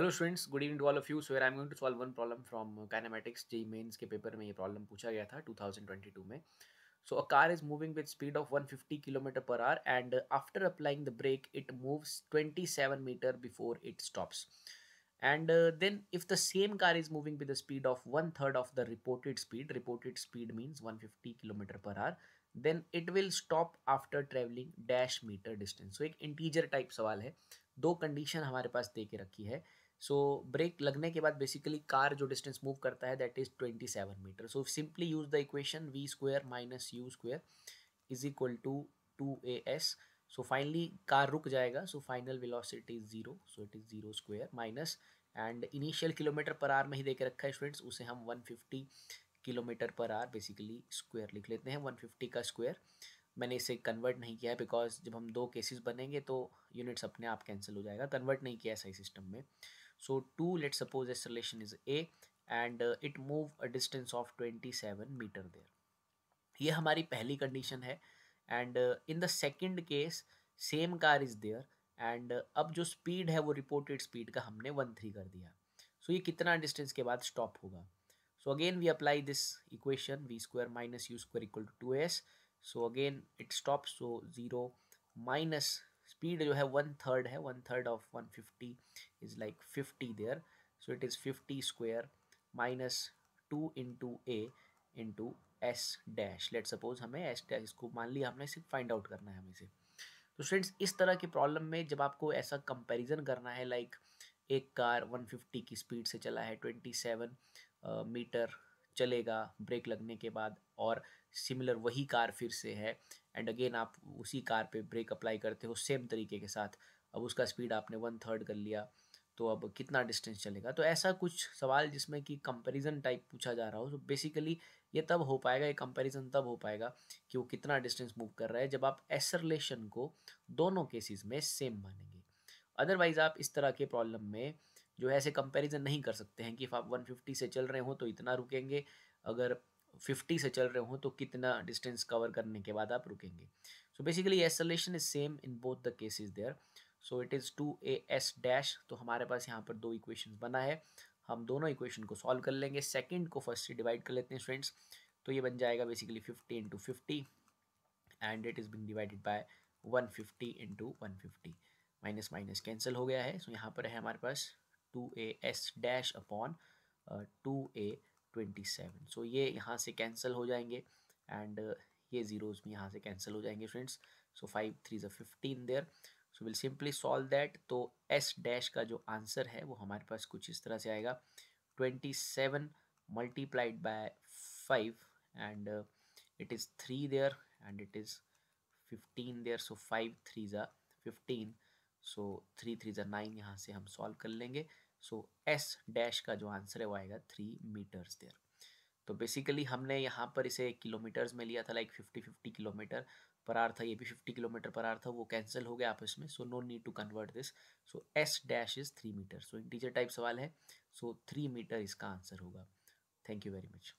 hello students good evening to all of you so I am going to solve one problem from kinematics JEE mains के paper में ये problem पूछा गया था 2022 में so a car is moving with speed of 150 kilometre per hour and after applying the brake it moves 27 metre before it stops and then if the same car is moving with the speed of one third of the reported speed reported speed means 150 kilometre per hour then it will stop after travelling dash metre distance so एक integer type सवाल है दो condition हमारे पास दे के रखी है so break लगने के बाद बेसिकली कार जो डिस्टेंस मूव करता है that is twenty seven metre so simply use the equation V square minus U square is equal to two A S so finally car रुक जाएगा so final velocity is zero so it is zero square minus and initial kilometre per hour में ही दे रखा है students उसे हम one fifty kilometre per hour basically square लिख लेते हैं वन फिफ्टी का स्क्वेयर मैंने इसे कन्वर्ट नहीं किया है बिकॉज जब हम दो केसेस बनेंगे तो यूनिट्स अपने आप कैंसिल हो जाएगा कन्वर्ट नहीं किया है सही सिस्टम में so 2 let's suppose this relation is a and uh, it move a distance of 27 meter there ये हमारी पहली कंडीशन है and in the second case same car is there and अब जो स्पीड है वो रिपोर्टेड स्पीड का हमने वन थ्री कर दिया सो so, ये कितना डिस्टेंस के बाद स्टॉप होगा so again we apply this equation V square minus U square equal to two S so again it stop so zero minus speed जो है वन थर्ड है one third of one fifty is like fifty there so it is fifty square minus two into A into S dash let suppose हमें S dash इसको मान लिया हमने सिर्फ find out करना है हमें से तो फ्रेंड्स इस तरह के प्रॉब्लम में जब आपको ऐसा कंपेरिजन करना है लाइक like एक कार 150 की स्पीड से चला है 27 मीटर uh, चलेगा ब्रेक लगने के बाद और सिमिलर वही कार फिर से है एंड अगेन आप उसी कार पे ब्रेक अप्लाई करते हो सेम तरीके के साथ अब उसका स्पीड आपने वन थर्ड कर लिया तो अब कितना डिस्टेंस चलेगा तो ऐसा कुछ सवाल जिसमें कि कंपैरिजन टाइप पूछा जा रहा हो तो बेसिकली ये तब हो पाएगा ये कंपैरिजन तब हो पाएगा कि वो कितना डिस्टेंस मूव कर रहा है जब आप एसरलेशन को दोनों केसेस में सेम मानेंगे अदरवाइज आप इस तरह के प्रॉब्लम में जो है ऐसे कंपैरिजन नहीं कर सकते हैं कि आप 150 से चल रहे हो तो इतना रुकेंगे अगर 50 से चल रहे हो तो कितना डिस्टेंस कवर करने के बाद आप रुकेंगे so basically acceleration is same in both the cases there so it is two A S dash तो हमारे पास यहाँ पर दो इक्वेशन बना है हम दोनों इक्वेशन को सॉल्व कर लेंगे सेकेंड को फर्स्ट से डिवाइड कर लेते हैं स्टूडेंट्स तो ये बन जाएगा basically fifty into fifty and it is being divided by one fifty into one fifty minus minus cancel हो गया है सो so यहाँ पर है हमारे पास two A S dash upon two A twenty seven so ये यहाँ से कैंसिल हो जाएंगे एंड uh, ये ज़ीरोज़ भी यहाँ से कैंसिल हो जाएंगे फ्रेंड्स सो फाइव थ्री ज़ा fifteen there so will simply solve that तो एस डैश का जो आंसर है वो हमारे पास कुछ इस तरह से आएगा twenty seven multiplied by five and it is three there and it is fifteen there so five three ज़ा फिफ्टीन सो थ्री थ्री जर नाइन यहाँ से हम सॉल्व कर लेंगे सो एस डैश का जो आंसर है वो आएगा थ्री मीटर्स देयर तो बेसिकली हमने यहाँ पर इसे किलोमीटर्स में लिया था like fifty fifty kilometre per hour था ये भी फिफ्टी किलोमीटर पर आर था वो कैंसिल हो गया आपस में so no need to convert this so S dash is three metre so integer type सवाल है सो थ्री मीटर इसका आंसर होगा थैंक यू वेरी मच